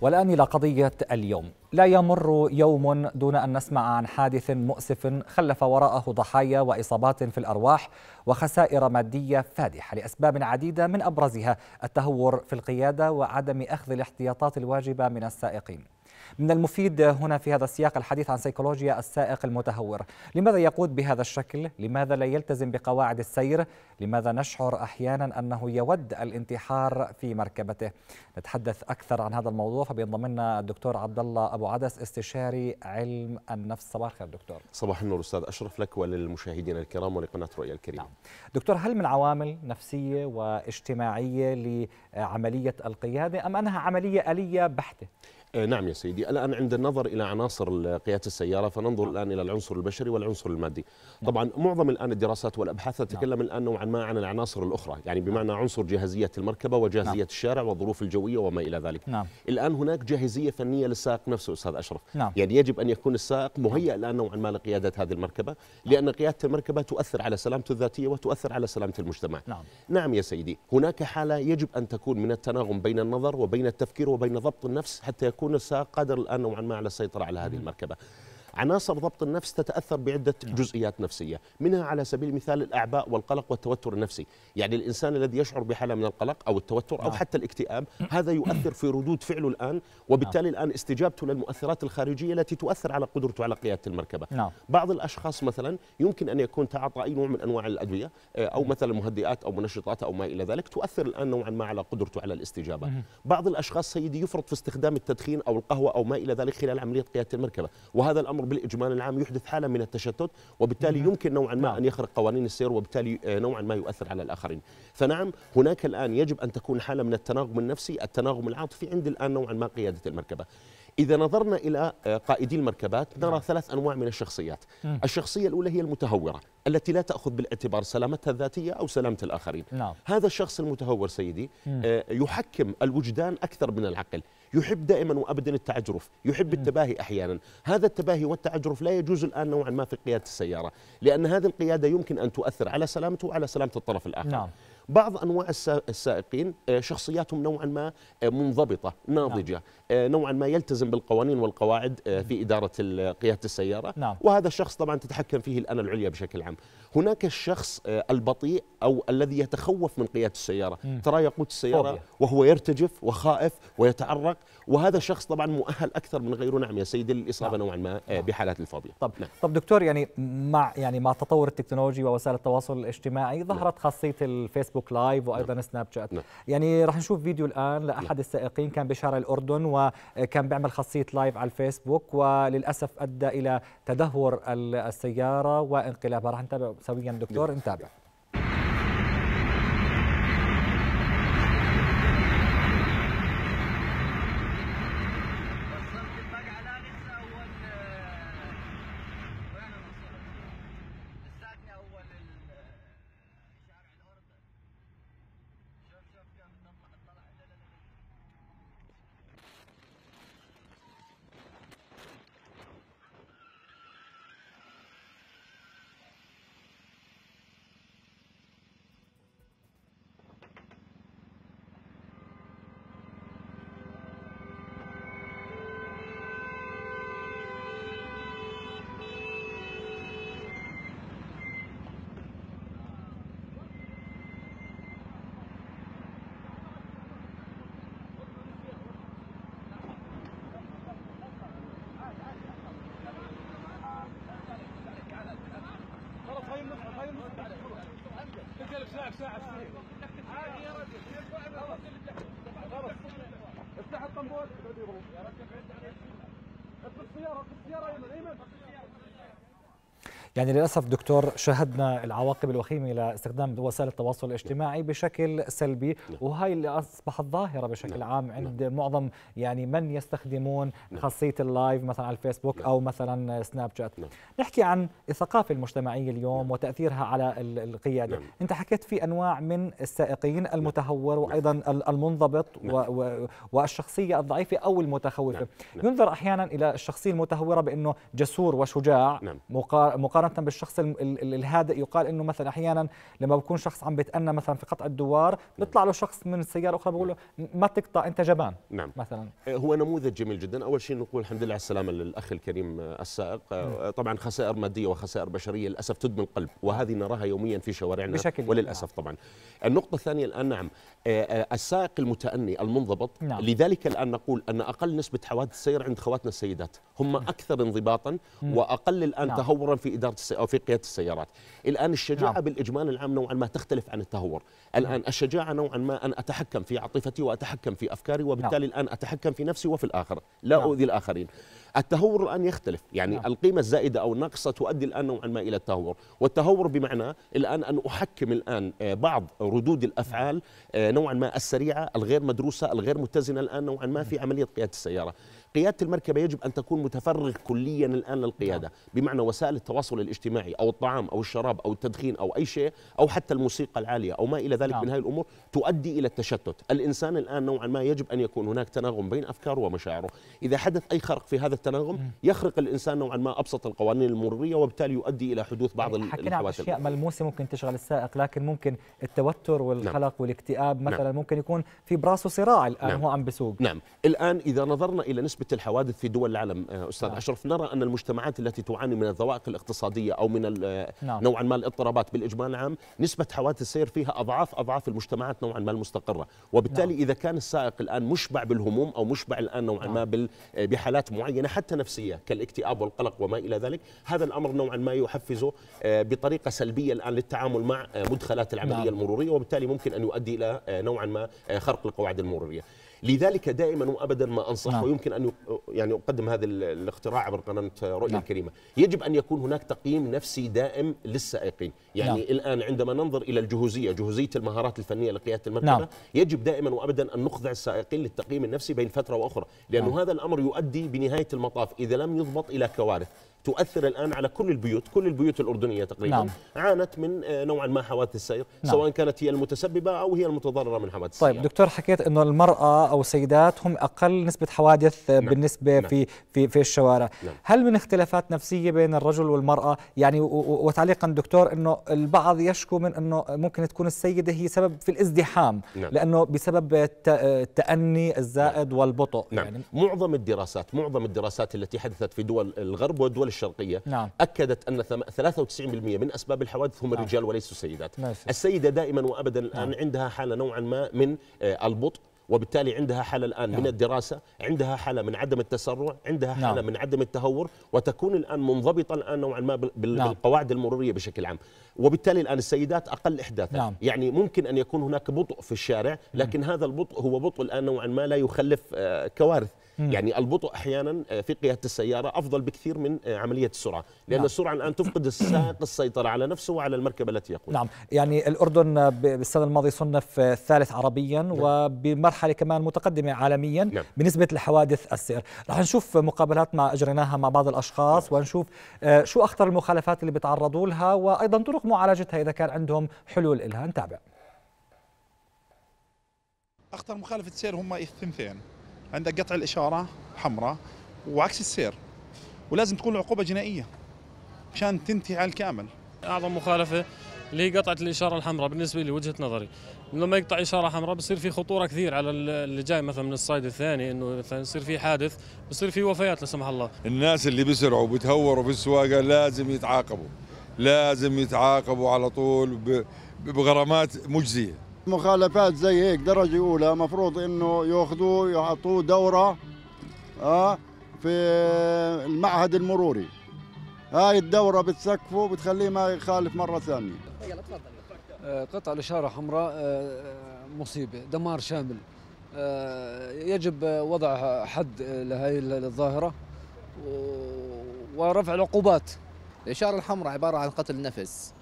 والآن إلى قضية اليوم لا يمر يوم دون أن نسمع عن حادث مؤسف خلف وراءه ضحايا وإصابات في الأرواح وخسائر مادية فادحة لأسباب عديدة من أبرزها التهور في القيادة وعدم أخذ الاحتياطات الواجبة من السائقين من المفيد هنا في هذا السياق الحديث عن سيكولوجيا السائق المتهور لماذا يقود بهذا الشكل لماذا لا يلتزم بقواعد السير لماذا نشعر أحيانا أنه يود الانتحار في مركبته نتحدث أكثر عن هذا الموضوع فبينضمنا الدكتور عبد الله أبو عدس استشاري علم النفس صباح الخير دكتور صباح النور أستاذ أشرف لك وللمشاهدين الكرام ولقناة رؤيا الكريمة نعم. دكتور هل من عوامل نفسية واجتماعية لعملية القيادة أم أنها عملية آلية بحتة؟ آه، نعم يا سيدي الآن عند النظر إلى عناصر قيادة السيارة فننظر الآن إلى العنصر البشري والعنصر المادي نعم. طبعا معظم الآن الدراسات والأبحاث نعم. تتكلم الآن نوعا ما عن العناصر الأخرى يعني نعم. بمعنى عنصر جاهزية المركبة وجاهزية الشارع والظروف الجوية وما إلى ذلك نعم. الآن هناك جاهزية فنية للسائق نفسه أستاذ أشرف نعم. يعني يجب أن يكون السائق مهيئ الآن نوعا ما لقيادة هذه المركبة لأن قيادة المركبة تؤثر على سلامته الذاتية وتؤثر على سلامة المجتمع نعم. نعم يا سيدي هناك حالة يجب أن تكون من التناغم بين النظر وبين التفكير وبين ضبط النفس حتى يكون يكون السائق قادر الآن نوعا ما على السيطرة على هذه المركبة عناصر ضبط النفس تتاثر بعده نعم. جزئيات نفسيه منها على سبيل المثال الاعباء والقلق والتوتر النفسي يعني الانسان الذي يشعر بحاله من القلق او التوتر او نعم. حتى الاكتئاب نعم. هذا يؤثر في ردود فعله الان وبالتالي الان استجابته للمؤثرات الخارجيه التي تؤثر على قدرته على قياده المركبه بعض الاشخاص مثلا يمكن ان يكون تعاطى اي نوع من انواع الادويه آه، او مثلا مهدئات او منشطات او ما الى ذلك تؤثر الان نوعا ما على قدرته على الاستجابه بعض الاشخاص سيدي يفرط في استخدام التدخين او القهوه او ما الى ذلك خلال عمليه قياده المركبه وهذا الامر بالإجمال العام يحدث حالة من التشتت وبالتالي نعم. يمكن نوعا ما نعم. أن يخرق قوانين السير وبالتالي آه، نوعا ما يؤثر على الآخرين فنعم هناك الآن يجب أن تكون حالة من التناغم النفسي التناغم العاطفي عند الآن نوعا ما قيادة المركبة إذا نظرنا إلى آه، قائدي المركبات نرى ثلاث أنواع من الشخصيات الشخصية الأولى هي المتهورة التي لا تأخذ بالاعتبار سلامتها الذاتية أو سلامة الآخرين نعم. هذا الشخص المتهور سيدي آه، يحكم الوجدان أكثر من العقل يحب دائما وابدا التعجرف، يحب التباهي احيانا، هذا التباهي والتعجرف لا يجوز الان نوعا ما في قياده السياره، لان هذه القياده يمكن ان تؤثر على سلامته وعلى سلامه الطرف الاخر. نعم. بعض انواع السائقين آه، شخصياتهم نوعا ما آه، منضبطه ناضجه نعم. آه، نوعا ما يلتزم بالقوانين والقواعد في نعم. اداره قياده السياره نعم. وهذا الشخص طبعا تتحكم فيه الانا العليا بشكل عام هناك الشخص البطيء أو الذي يتخوف من قيادة السيارة ترى يقود السيارة فوبيا. وهو يرتجف وخائف ويتعرق وهذا الشخص طبعا مؤهل أكثر من غيره نعم يا سيدي للإصابة نعم. نوعا ما آه، نعم. بحالات الفوبيا طب نعم. طب دكتور يعني مع يعني مع تطور التكنولوجي ووسائل التواصل الاجتماعي ظهرت نعم. خاصية الفيسبوك لايف وأيضا نعم. سناب شات نعم. يعني راح نشوف فيديو الآن لأحد نعم. السائقين كان بشارع الأردن وكان بيعمل خاصية لايف على الفيسبوك وللأسف أدى إلى تدهور السيارة وانقلابها راح نتابع سويا دكتور نعم. نتابع شغله السيارة السيارة يا من يعني للأسف دكتور شاهدنا العواقب الوخيمة لاستخدام وسائل التواصل الاجتماعي بشكل سلبي نعم. وهي اللي أصبحت ظاهرة بشكل نعم. عام عند نعم. معظم يعني من يستخدمون خاصية اللايف مثلا على الفيسبوك أو مثلا سناب شات نحكي عن الثقافة المجتمعية اليوم وتأثيرها على القيادة أنت حكيت في أنواع من السائقين المتهور وأيضا المنضبط والشخصية الضعيفة أو المتخوفة ينظر أحيانا إلى الشخصية المتهورة بأنه جسور وشجاع مقارنة مقارنه بالشخص الهادئ يقال انه مثلا احيانا لما بكون شخص عم بيتأنى مثلا في قطع الدوار بيطلع له شخص من السياره اخرى بقول له ما تقطع انت جبان نعم مثلا آه، هو نموذج جميل جدا اول شيء نقول الحمد لله على السلامه للاخ الكريم آه، السائق آه، نعم. طبعا خسائر ماديه وخسائر بشريه للاسف تدمي القلب وهذه نراها يوميا في شوارعنا بشكل وللاسف نعم. طبعا النقطه الثانيه الان نعم آه، آه، السائق المتأني المنضبط نعم. لذلك الآن نقول أن أقل نسبة حوادث السير عند خواتنا السيدات هم نعم. أكثر انضباطا وأقل الآن نعم. تهورا في إدارة السي... أو في قيادة السيارات الآن الشجاعة نعم. بالإجمال العام نوعا ما تختلف عن التهور الآن نعم. الشجاعة نوعا ما أن أتحكم في عاطفتي وأتحكم في أفكاري وبالتالي نعم. الآن أتحكم في نفسي وفي الآخر لا نعم. أؤذي الآخرين التهور الآن يختلف يعني نعم. القيمة الزائدة أو الناقصة تؤدي الآن نوعا ما إلى التهور والتهور بمعنى الآن أن أحكم الآن آه، بعض ردود الأفعال نوعا ما السريعه الغير مدروسه الغير متزنه الان نوعا ما في عمليه قياده السياره قيادة المركبة يجب أن تكون متفرغ كليا الآن للقيادة نعم. بمعنى وسائل التواصل الاجتماعي أو الطعام أو الشراب أو التدخين أو أي شيء أو حتى الموسيقى العالية أو ما إلى ذلك نعم. من هذه الأمور تؤدي إلى التشتت الإنسان الآن نوعا ما يجب أن يكون هناك تناغم بين أفكاره ومشاعره إذا حدث أي خرق في هذا التناغم يخرق الإنسان نوعا ما أبسط القوانين المرورية وبالتالي يؤدي إلى حدوث بعض يعني حكينا عن أشياء ملموسة ممكن تشغل السائق لكن ممكن التوتر والقلق نعم. والاكتئاب نعم. مثلا نعم. ممكن يكون في براسه صراع الآن نعم. هو عم بسوق نعم الآن إذا نظرنا إلى نسبة نسبه الحوادث في دول العالم آه، استاذ نعم. اشرف نرى ان المجتمعات التي تعاني من الذوائق الاقتصاديه او من آه، نعم. نوعا ما الاضطرابات بالاجمال العام نسبه حوادث السير فيها اضعاف اضعاف المجتمعات نوعا ما المستقره وبالتالي نعم. اذا كان السائق الان مشبع بالهموم او مشبع الان نوعا نعم. ما آه، بحالات معينه حتى نفسيه كالاكتئاب والقلق وما الى ذلك هذا الامر نوعا ما يحفزه بطريقه سلبيه الان للتعامل مع مدخلات العمليه نعم. المروريه وبالتالي ممكن ان يؤدي الى نوعا ما خرق القواعد المروريه لذلك دائما وابدا ما انصح نعم. ويمكن ان يعني اقدم هذا الاختراع عبر قناه رؤيا نعم. الكريمه يجب ان يكون هناك تقييم نفسي دائم للسائقين يعني نعم. الان عندما ننظر الى الجهوزيه جهوزيه المهارات الفنيه لقياده المركبه نعم. يجب دائما وابدا ان نخضع السائقين للتقييم النفسي بين فتره واخرى لانه نعم. هذا الامر يؤدي بنهايه المطاف اذا لم يضبط الى كوارث تؤثر الآن على كل البيوت كل البيوت الأردنية تقريبا نعم. عانت من آه، نوعا ما حوادث السير نعم. سواء كانت هي المتسببة أو هي المتضررة من حوادث السير طيب دكتور حكيت أنه المرأة أو السيدات هم أقل نسبة حوادث آه، نعم. بالنسبة نعم. في في في الشوارع نعم. هل من اختلافات نفسية بين الرجل والمرأة يعني وتعليقا دكتور أنه البعض يشكو من أنه ممكن تكون السيدة هي سبب في الازدحام نعم. لأنه بسبب آه، التأني الزائد نعم. والبطء نعم. يعني معظم الدراسات معظم الدراسات التي حدثت في دول الغرب ودول الشرقية نعم. أكدت أن 93% من أسباب الحوادث هم نعم. الرجال وليسوا السيدات نعم. السيدة دائما وأبدا الآن نعم. عندها حالة نوعا ما من آه، البطء وبالتالي عندها حالة الآن نعم. من الدراسة عندها حالة من عدم التسرع عندها نعم. حالة من عدم التهور وتكون الآن منضبطة الآن نوعا ما نعم. بالقواعد المرورية بشكل عام وبالتالي الآن السيدات أقل إحداثا نعم. يعني ممكن أن يكون هناك بطء في الشارع لكن م. نعم. هذا البطء هو بطء الآن نوعا ما لا يخلف آه، كوارث يعني البطء احيانا آه، في قياده السياره افضل بكثير من آه، عمليه السرعه لان نعم. السرعه الان تفقد السائق السيطره على نفسه وعلى المركبه التي يقود نعم يعني الاردن آه، بالسنه الماضيه صنف الثالث عربيا نعم. وبمرحله كمان متقدمه عالميا نعم. بنسبه لحوادث السير رح نشوف مقابلات ما اجريناها مع بعض الاشخاص نعم. ونشوف شو اخطر المخالفات اللي بيتعرضوا لها وايضا طرق معالجتها اذا كان عندهم حلول لها نتابع اخطر مخالفه سير هم الثنتين عندك قطع الاشاره حمراء وعكس السير ولازم تكون العقوبه جنائيه مشان تنتهي على الكامل اعظم مخالفه اللي هي قطعه الاشاره الحمراء بالنسبه لي وجهه نظري لما يقطع اشاره حمراء بصير في خطوره كثير على اللي جاي مثلا من الصيد الثاني انه مثلا يصير في حادث بصير في وفيات لا سمح الله الناس اللي بيسرعوا وبتهوروا في السواقه لازم يتعاقبوا لازم يتعاقبوا على طول بغرامات مجزيه مخالفات زي هيك درجة أولى مفروض إنه ياخذوه يعطوه دورة آه في المعهد المروري هاي الدورة بتسكفه بتخليه ما يخالف مرة ثانية آه، قطع الإشارة حمراء آه، آه، مصيبة دمار شامل يجب وضع حد لهي الظاهرة ورفع العقوبات الإشارة الحمراء عبارة عن قتل نفس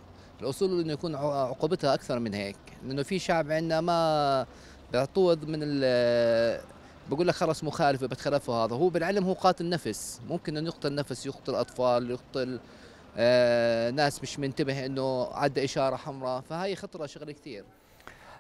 الأصول أنه يكون عقوبتها أكثر من هيك لأنه في شعب عندنا ما بيعطوض من ال بقول لك خلص مخالفه بتخلفه هذا هو بالعلم هو قاتل نفس ممكن انه يقتل نفس يقتل اطفال يقتل آه ناس مش منتبه انه عدى اشاره حمراء فهي خطره شغله كثير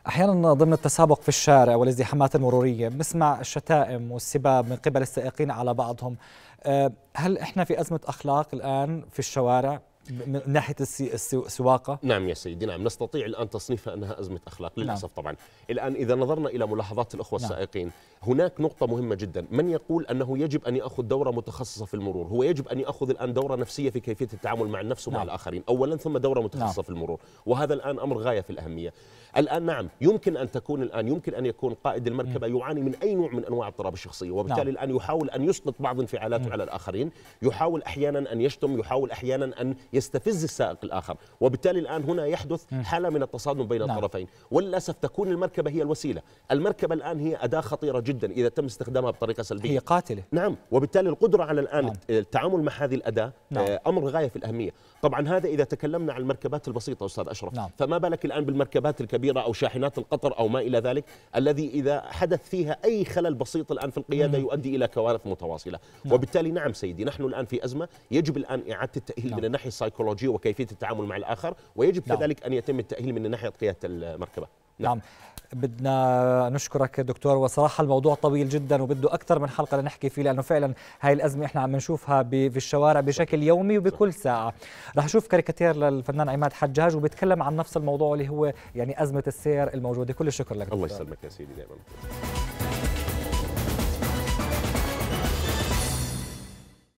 احيانا ضمن التسابق في الشارع والازدحامات المروريه بنسمع الشتائم والسباب من قبل السائقين على بعضهم أه هل احنا في ازمه اخلاق الان في الشوارع من ناحيه السواقه نعم يا سيدي نعم نستطيع الان تصنيفها انها ازمه اخلاق نعم. للاسف نعم. طبعا الان اذا نظرنا الى ملاحظات الاخوه نعم. السائقين هناك نقطه مهمه جدا من يقول انه يجب ان ياخذ دوره متخصصه في المرور هو يجب ان ياخذ الان دوره نفسيه في كيفيه التعامل مع النفس ومع نعم. الاخرين اولا ثم دوره متخصصه نعم. في المرور وهذا الان امر غايه في الاهميه الآن نعم يمكن أن تكون الآن يمكن أن يكون قائد المركبة يعاني من أي نوع من أنواع اضطراب الشخصية وبالتالي نعم. الآن يحاول أن يسقط بعض انفعالاته على الآخرين يحاول أحيانا أن يشتم يحاول أحيانا أن يستفز السائق الآخر وبالتالي الآن هنا يحدث حالة من التصادم بين نعم. الطرفين وللأسف تكون المركبة هي الوسيلة المركبة الآن هي أداة خطيرة جدا إذا تم استخدامها بطريقة سلبية هي قاتلة نعم وبالتالي القدرة على الآن نعم. التعامل مع هذه الأداة آه، نعم. أمر غاية في الأهمية طبعا هذا إذا تكلمنا عن المركبات البسيطة أستاذ أشرف نعم. فما بالك الآن بالمركبات الكبيرة الكبيرة أو شاحنات القطر أو ما إلى ذلك الذي إذا حدث فيها أي خلل بسيط الآن في القيادة يؤدي إلى كوارث متواصلة نعم. وبالتالي نعم سيدي نحن الآن في أزمة يجب الآن إعادة التأهيل نعم. من الناحية السيكولوجية وكيفية التعامل مع الآخر ويجب نعم. كذلك أن يتم التأهيل من ناحية قيادة المركبة نعم بدنا نشكرك دكتور وصراحه الموضوع طويل جدا وبده اكثر من حلقه لنحكي فيه لانه فعلا هاي الازمه احنا عم نشوفها في الشوارع بشكل يومي وبكل ساعه رح اشوف كاريكاتير للفنان عماد حجاج وبيتكلم عن نفس الموضوع اللي هو يعني ازمه السير الموجوده كل الشكر لك دكتور. الله يسلمك يا سيدي دائما